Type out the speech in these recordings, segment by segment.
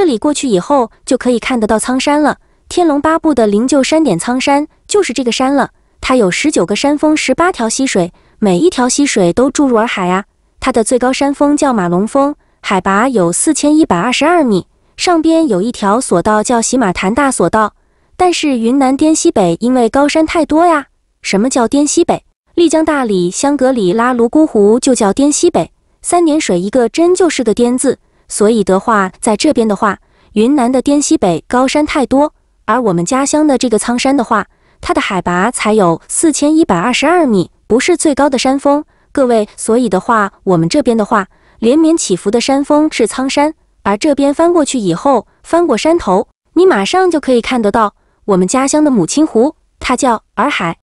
这里过去以后就可以看得到苍山了。《天龙八部》的灵鹫山点苍山就是这个山了。它有十九个山峰，十八条溪水，每一条溪水都注入洱海啊。它的最高山峰叫马龙峰，海拔有四千一百二十二米，上边有一条索道叫喜马潭大索道。但是云南滇西北因为高山太多呀。什么叫滇西北？丽江、大理、香格里拉、泸沽湖就叫滇西北。三点水一个真就是个滇字。所以的话，在这边的话，云南的滇西北高山太多，而我们家乡的这个苍山的话，它的海拔才有四千一百二十二米，不是最高的山峰。各位，所以的话，我们这边的话，连绵起伏的山峰是苍山，而这边翻过去以后，翻过山头，你马上就可以看得到我们家乡的母亲湖，它叫洱海，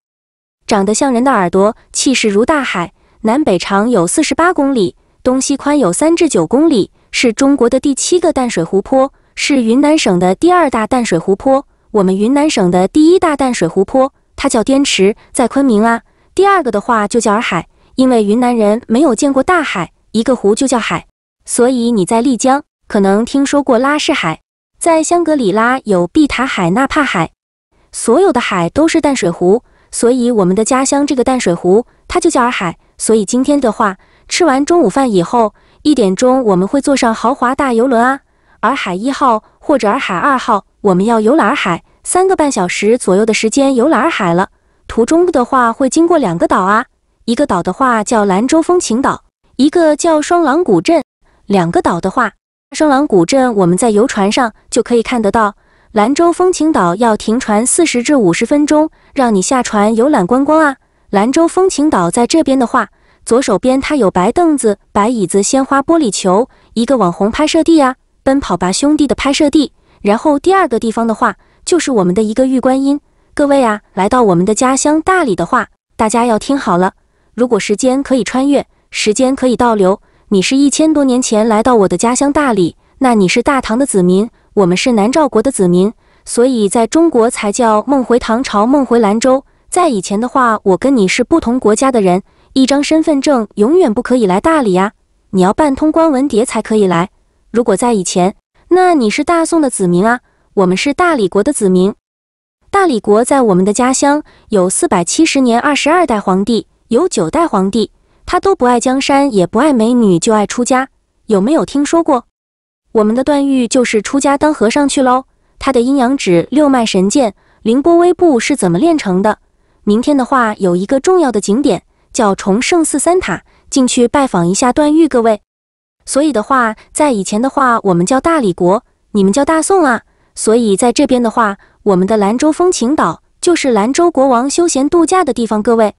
长得像人的耳朵，气势如大海，南北长有四十八公里，东西宽有三至九公里。是中国的第七个淡水湖泊，是云南省的第二大淡水湖泊。我们云南省的第一大淡水湖泊，它叫滇池，在昆明啊。第二个的话就叫洱海，因为云南人没有见过大海，一个湖就叫海。所以你在丽江可能听说过拉市海，在香格里拉有碧塔海、纳帕海。所有的海都是淡水湖，所以我们的家乡这个淡水湖，它就叫洱海。所以今天的话，吃完中午饭以后。一点钟我们会坐上豪华大游轮啊，洱海一号或者洱海二号，我们要游览洱海，三个半小时左右的时间游览洱海了。途中的话会经过两个岛啊，一个岛的话叫兰州风情岛，一个叫双廊古镇。两个岛的话，双廊古镇我们在游船上就可以看得到，兰州风情岛要停船四十至五十分钟，让你下船游览观光啊。兰州风情岛在这边的话。左手边，它有白凳子、白椅子、鲜花、玻璃球，一个网红拍摄地啊，奔跑吧兄弟的拍摄地。然后第二个地方的话，就是我们的一个玉观音。各位啊，来到我们的家乡大理的话，大家要听好了。如果时间可以穿越，时间可以倒流，你是一千多年前来到我的家乡大理，那你是大唐的子民，我们是南诏国的子民，所以在中国才叫梦回唐朝，梦回兰州。在以前的话，我跟你是不同国家的人。一张身份证永远不可以来大理啊！你要办通关文牒才可以来。如果在以前，那你是大宋的子民啊，我们是大理国的子民。大理国在我们的家乡有四百七十年，二十二代皇帝，有九代皇帝，他都不爱江山，也不爱美女，就爱出家。有没有听说过？我们的段誉就是出家当和尚去喽。他的阴阳指、六脉神剑、凌波微步是怎么练成的？明天的话，有一个重要的景点。叫崇圣寺三塔，进去拜访一下段誉各位。所以的话，在以前的话，我们叫大理国，你们叫大宋啊。所以在这边的话，我们的兰州风情岛就是兰州国王休闲度假的地方，各位。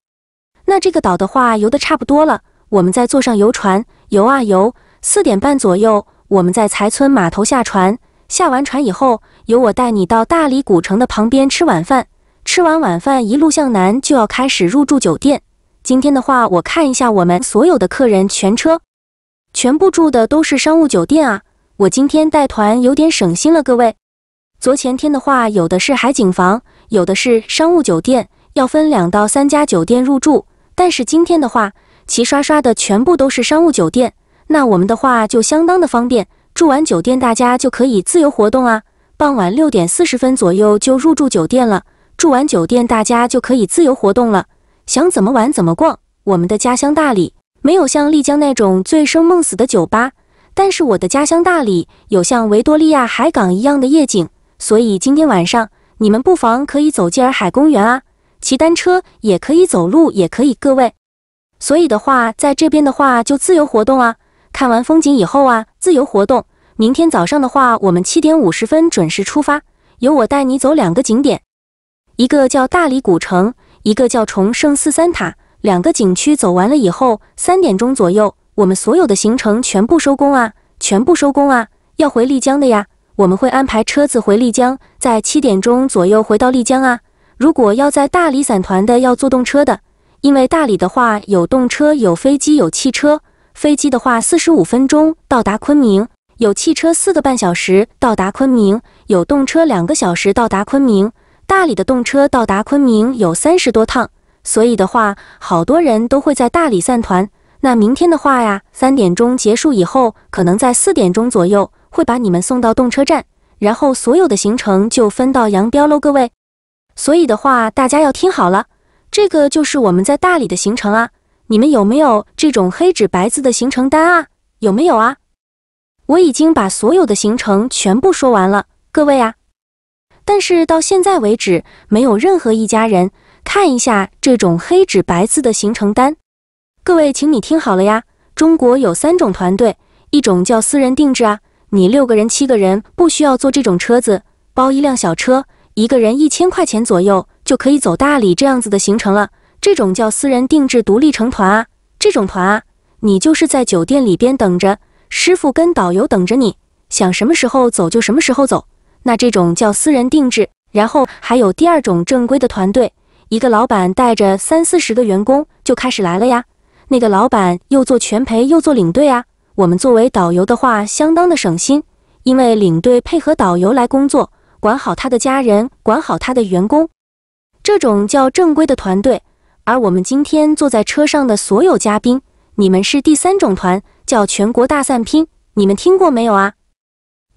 那这个岛的话，游的差不多了，我们再坐上游船，游啊游。四点半左右，我们在财村码头下船。下完船以后，由我带你到大理古城的旁边吃晚饭。吃完晚饭，一路向南，就要开始入住酒店。今天的话，我看一下我们所有的客人，全车全部住的都是商务酒店啊。我今天带团有点省心了，各位。昨前天的话，有的是海景房，有的是商务酒店，要分两到三家酒店入住。但是今天的话，齐刷刷的全部都是商务酒店，那我们的话就相当的方便。住完酒店，大家就可以自由活动啊。傍晚六点四十分左右就入住酒店了，住完酒店大家就可以自由活动了。想怎么玩怎么逛，我们的家乡大理没有像丽江那种醉生梦死的酒吧，但是我的家乡大理有像维多利亚海港一样的夜景，所以今天晚上你们不妨可以走进洱海公园啊，骑单车也可以，走路也可以，各位。所以的话，在这边的话就自由活动啊，看完风景以后啊，自由活动。明天早上的话，我们七点五十分准时出发，由我带你走两个景点，一个叫大理古城。一个叫重圣寺三塔，两个景区走完了以后，三点钟左右，我们所有的行程全部收工啊，全部收工啊，要回丽江的呀。我们会安排车子回丽江，在七点钟左右回到丽江啊。如果要在大理散团的，要坐动车的，因为大理的话有动车、有飞机、有汽车。飞机的话，四十五分钟到达昆明；有汽车四个半小时到达昆明；有动车两个小时到达昆明。大理的动车到达昆明有三十多趟，所以的话，好多人都会在大理散团。那明天的话呀，三点钟结束以后，可能在四点钟左右会把你们送到动车站，然后所有的行程就分道扬镳喽，各位。所以的话，大家要听好了，这个就是我们在大理的行程啊。你们有没有这种黑纸白字的行程单啊？有没有啊？我已经把所有的行程全部说完了，各位啊。但是到现在为止，没有任何一家人看一下这种黑纸白字的行程单。各位，请你听好了呀，中国有三种团队，一种叫私人定制啊，你六个人、七个人不需要坐这种车子，包一辆小车，一个人一千块钱左右就可以走大理这样子的行程了。这种叫私人定制独立成团啊，这种团啊，你就是在酒店里边等着，师傅跟导游等着你，想什么时候走就什么时候走。那这种叫私人定制，然后还有第二种正规的团队，一个老板带着三四十个员工就开始来了呀。那个老板又做全陪又做领队啊。我们作为导游的话，相当的省心，因为领队配合导游来工作，管好他的家人，管好他的员工。这种叫正规的团队，而我们今天坐在车上的所有嘉宾，你们是第三种团，叫全国大散拼，你们听过没有啊？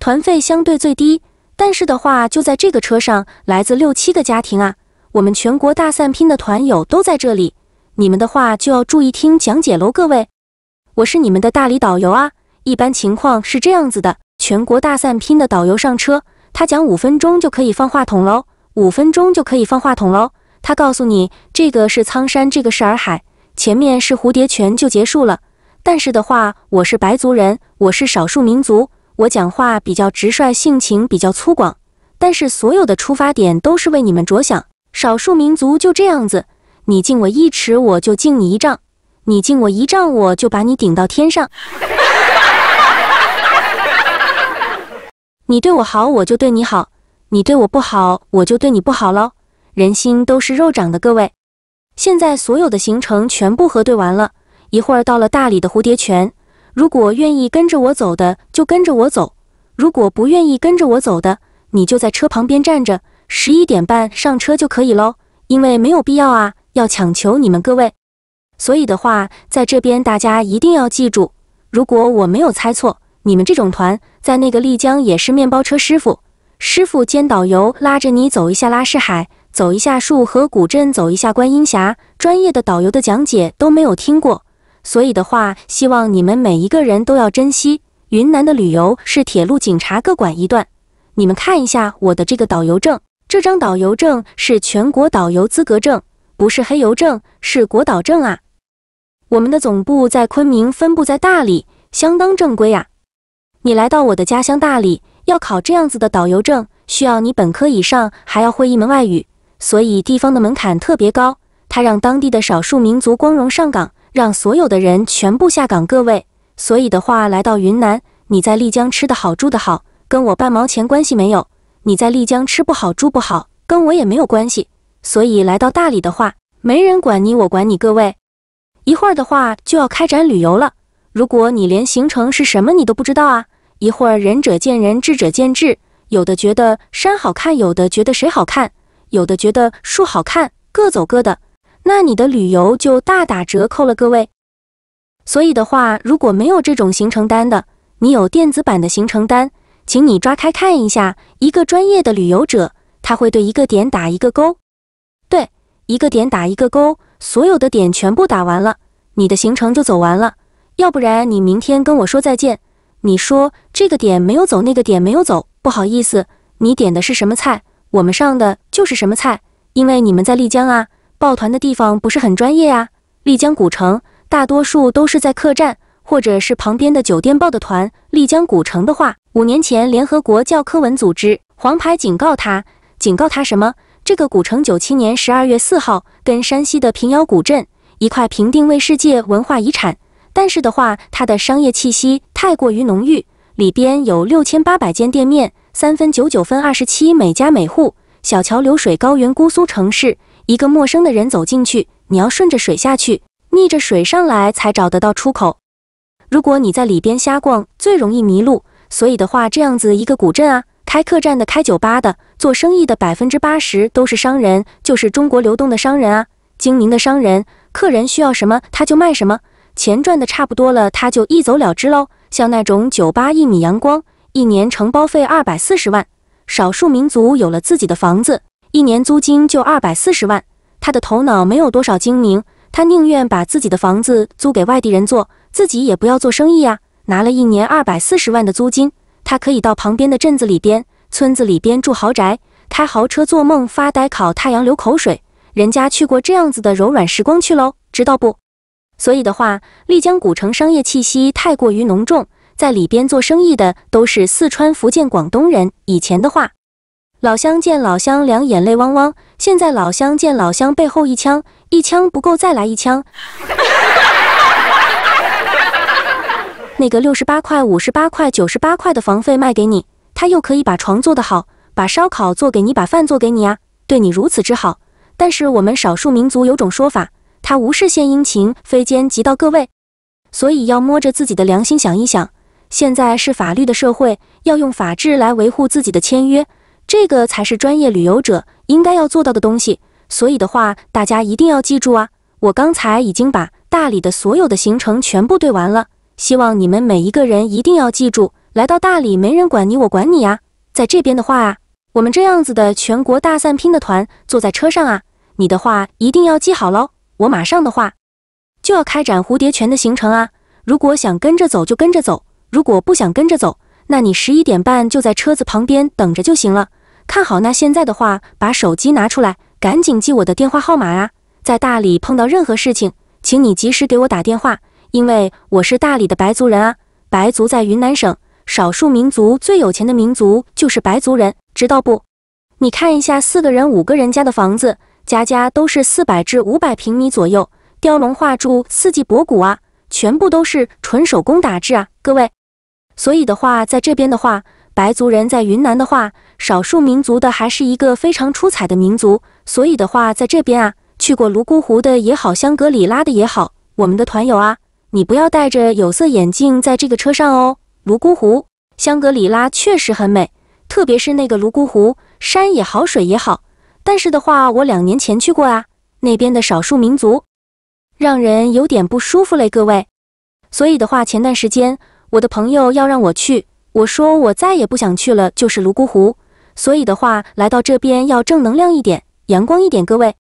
团费相对最低。但是的话，就在这个车上，来自六七个家庭啊，我们全国大散拼的团友都在这里。你们的话就要注意听讲解喽，各位，我是你们的大理导游啊。一般情况是这样子的，全国大散拼的导游上车，他讲五分钟就可以放话筒喽，五分钟就可以放话筒喽。他告诉你，这个是苍山，这个是洱海，前面是蝴蝶泉就结束了。但是的话，我是白族人，我是少数民族。我讲话比较直率，性情比较粗犷，但是所有的出发点都是为你们着想。少数民族就这样子，你敬我一尺，我就敬你一丈；你敬我一丈，我就把你顶到天上。你对我好，我就对你好；你对我不好，我就对你不好喽。人心都是肉长的，各位，现在所有的行程全部核对完了，一会儿到了大理的蝴蝶泉。如果愿意跟着我走的，就跟着我走；如果不愿意跟着我走的，你就在车旁边站着，十一点半上车就可以喽。因为没有必要啊，要强求你们各位。所以的话，在这边大家一定要记住，如果我没有猜错，你们这种团在那个丽江也是面包车师傅，师傅兼导游拉着你走一下拉市海，走一下束河古镇，走一下观音峡，专业的导游的讲解都没有听过。所以的话，希望你们每一个人都要珍惜。云南的旅游是铁路警察各管一段。你们看一下我的这个导游证，这张导游证是全国导游资格证，不是黑邮证，是国导证啊。我们的总部在昆明，分布在大理，相当正规啊。你来到我的家乡大理，要考这样子的导游证，需要你本科以上，还要会一门外语，所以地方的门槛特别高。他让当地的少数民族光荣上岗。让所有的人全部下岗，各位。所以的话，来到云南，你在丽江吃得好住得好，跟我半毛钱关系没有；你在丽江吃不好住不好，跟我也没有关系。所以来到大理的话，没人管你，我管你，各位。一会儿的话就要开展旅游了，如果你连行程是什么你都不知道啊，一会儿仁者见仁，智者见智，有的觉得山好看，有的觉得水好看，有的觉得树好看，各走各的。那你的旅游就大打折扣了，各位。所以的话，如果没有这种行程单的，你有电子版的行程单，请你抓开看一下。一个专业的旅游者，他会对一个点打一个勾，对，一个点打一个勾，所有的点全部打完了，你的行程就走完了。要不然你明天跟我说再见。你说这个点没有走，那个点没有走，不好意思，你点的是什么菜，我们上的就是什么菜，因为你们在丽江啊。抱团的地方不是很专业啊！丽江古城大多数都是在客栈或者是旁边的酒店报的团。丽江古城的话，五年前联合国教科文组织黄牌警告他，警告他什么？这个古城九七年十二月四号跟山西的平遥古镇一块评定为世界文化遗产，但是的话，它的商业气息太过于浓郁，里边有六千八百间店面，三分九九分二十七，每家每户小桥流水，高原姑苏城市。一个陌生的人走进去，你要顺着水下去，逆着水上来才找得到出口。如果你在里边瞎逛，最容易迷路。所以的话，这样子一个古镇啊，开客栈的、开酒吧的、做生意的，百分之八十都是商人，就是中国流动的商人啊，精明的商人。客人需要什么，他就卖什么。钱赚的差不多了，他就一走了之喽。像那种酒吧一米阳光，一年承包费二百四十万。少数民族有了自己的房子。一年租金就二百四十万，他的头脑没有多少精明，他宁愿把自己的房子租给外地人做，自己也不要做生意呀。拿了一年二百四十万的租金，他可以到旁边的镇子里边、村子里边住豪宅、开豪车、做梦发呆、烤太阳、流口水。人家去过这样子的柔软时光去喽，知道不？所以的话，丽江古城商业气息太过于浓重，在里边做生意的都是四川、福建、广东人。以前的话。老乡见老乡，两眼泪汪汪。现在老乡见老乡，背后一枪，一枪不够再来一枪。那个六十八块、五十八块、九十八块的房费卖给你，他又可以把床做得好，把烧烤做给你，把饭做给你啊，对你如此之好。但是我们少数民族有种说法，他无事献殷勤，非奸即盗，各位，所以要摸着自己的良心想一想。现在是法律的社会，要用法治来维护自己的签约。这个才是专业旅游者应该要做到的东西，所以的话，大家一定要记住啊！我刚才已经把大理的所有的行程全部对完了，希望你们每一个人一定要记住，来到大理没人管你，我管你呀！在这边的话啊，我们这样子的全国大散拼的团，坐在车上啊，你的话一定要记好喽！我马上的话就要开展蝴蝶泉的行程啊，如果想跟着走就跟着走，如果不想跟着走，那你十一点半就在车子旁边等着就行了。看好那现在的话，把手机拿出来，赶紧记我的电话号码啊！在大理碰到任何事情，请你及时给我打电话，因为我是大理的白族人啊。白族在云南省少数民族最有钱的民族就是白族人，知道不？你看一下四个人、五个人家的房子，家家都是四百至五百平米左右，雕龙画柱、四季博古啊，全部都是纯手工打制啊，各位。所以的话，在这边的话。白族人在云南的话，少数民族的还是一个非常出彩的民族。所以的话，在这边啊，去过泸沽湖的也好，香格里拉的也好，我们的团友啊，你不要戴着有色眼镜在这个车上哦。泸沽湖、香格里拉确实很美，特别是那个泸沽湖，山也好，水也好。但是的话，我两年前去过啊，那边的少数民族让人有点不舒服嘞，各位。所以的话，前段时间我的朋友要让我去。我说我再也不想去了，就是泸沽湖。所以的话，来到这边要正能量一点，阳光一点，各位。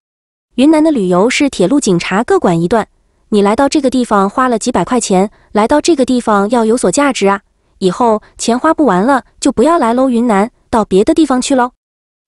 云南的旅游是铁路警察各管一段。你来到这个地方花了几百块钱，来到这个地方要有所价值啊。以后钱花不完了，就不要来喽。云南到别的地方去喽。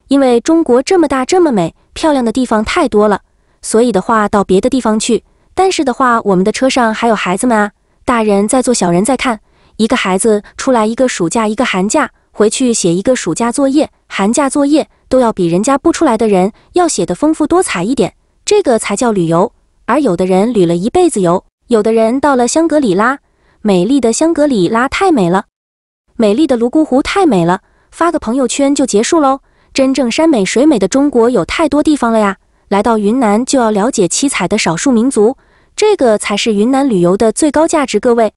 因为中国这么大，这么美，漂亮的地方太多了。所以的话，到别的地方去。但是的话，我们的车上还有孩子们啊，大人在做，小人在看。一个孩子出来一个暑假，一个寒假回去写一个暑假作业、寒假作业，都要比人家不出来的人要写的丰富多彩一点。这个才叫旅游。而有的人旅了一辈子游，有的人到了香格里拉，美丽的香格里拉太美了，美丽的泸沽湖太美了，发个朋友圈就结束喽。真正山美水美的中国有太多地方了呀。来到云南就要了解七彩的少数民族，这个才是云南旅游的最高价值。各位。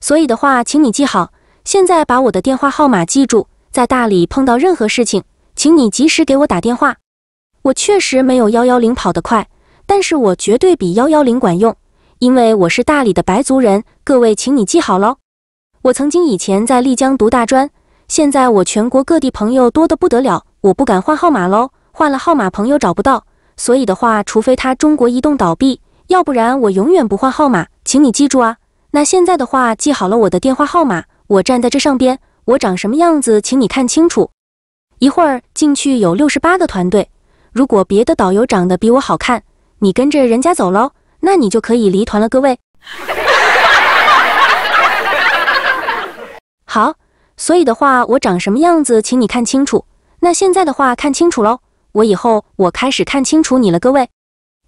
所以的话，请你记好，现在把我的电话号码记住，在大理碰到任何事情，请你及时给我打电话。我确实没有幺幺零跑得快，但是我绝对比幺幺零管用，因为我是大理的白族人。各位，请你记好喽。我曾经以前在丽江读大专，现在我全国各地朋友多得不得了，我不敢换号码喽，换了号码朋友找不到。所以的话，除非他中国移动倒闭，要不然我永远不换号码，请你记住啊。那现在的话，记好了我的电话号码。我站在这上边，我长什么样子，请你看清楚。一会儿进去有六十八个团队，如果别的导游长得比我好看，你跟着人家走喽，那你就可以离团了，各位。好，所以的话，我长什么样子，请你看清楚。那现在的话，看清楚喽，我以后我开始看清楚你了，各位，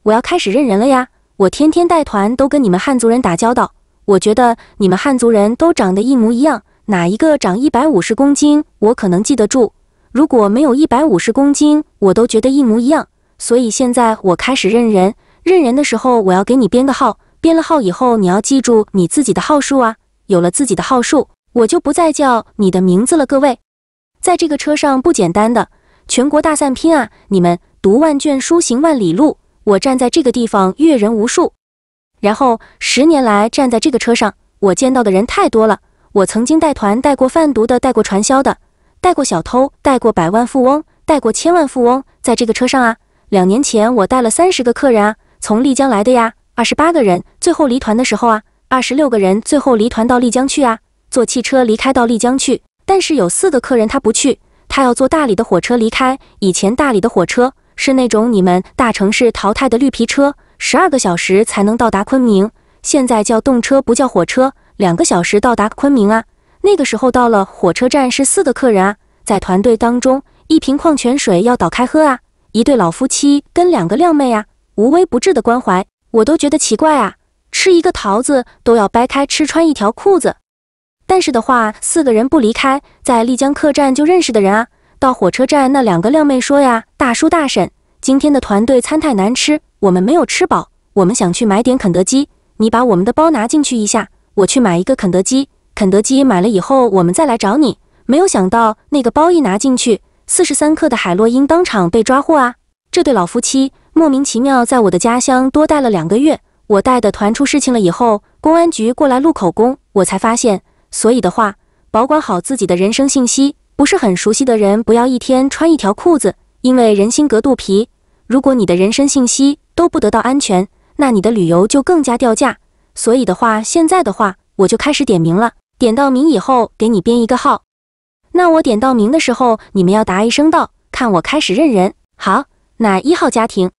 我要开始认人了呀，我天天带团都跟你们汉族人打交道。我觉得你们汉族人都长得一模一样，哪一个长一百五十公斤，我可能记得住。如果没有一百五十公斤，我都觉得一模一样。所以现在我开始认人，认人的时候我要给你编个号，编了号以后你要记住你自己的号数啊。有了自己的号数，我就不再叫你的名字了。各位，在这个车上不简单的，全国大散拼啊！你们读万卷书，行万里路。我站在这个地方阅人无数。然后十年来站在这个车上，我见到的人太多了。我曾经带团带过贩毒的，带过传销的，带过小偷，带过百万富翁，带过千万富翁。在这个车上啊，两年前我带了三十个客人啊，从丽江来的呀，二十八个人，最后离团的时候啊，二十六个人最后离团到丽江去啊，坐汽车离开到丽江去。但是有四个客人他不去，他要坐大理的火车离开。以前大理的火车是那种你们大城市淘汰的绿皮车。十二个小时才能到达昆明，现在叫动车不叫火车，两个小时到达昆明啊。那个时候到了火车站是四个客人啊，在团队当中，一瓶矿泉水要倒开喝啊，一对老夫妻跟两个靓妹啊，无微不至的关怀，我都觉得奇怪啊。吃一个桃子都要掰开吃，穿一条裤子。但是的话，四个人不离开，在丽江客栈就认识的人啊，到火车站那两个靓妹说呀，大叔大婶。今天的团队餐太难吃，我们没有吃饱。我们想去买点肯德基，你把我们的包拿进去一下，我去买一个肯德基。肯德基买了以后，我们再来找你。没有想到那个包一拿进去，四十三克的海洛因当场被抓获啊！这对老夫妻莫名其妙在我的家乡多待了两个月。我带的团出事情了以后，公安局过来录口供，我才发现。所以的话，保管好自己的人生信息，不是很熟悉的人不要一天穿一条裤子，因为人心隔肚皮。如果你的人身信息都不得到安全，那你的旅游就更加掉价。所以的话，现在的话，我就开始点名了。点到名以后，给你编一个号。那我点到名的时候，你们要答一声到，看我开始认人。好，那一号家庭？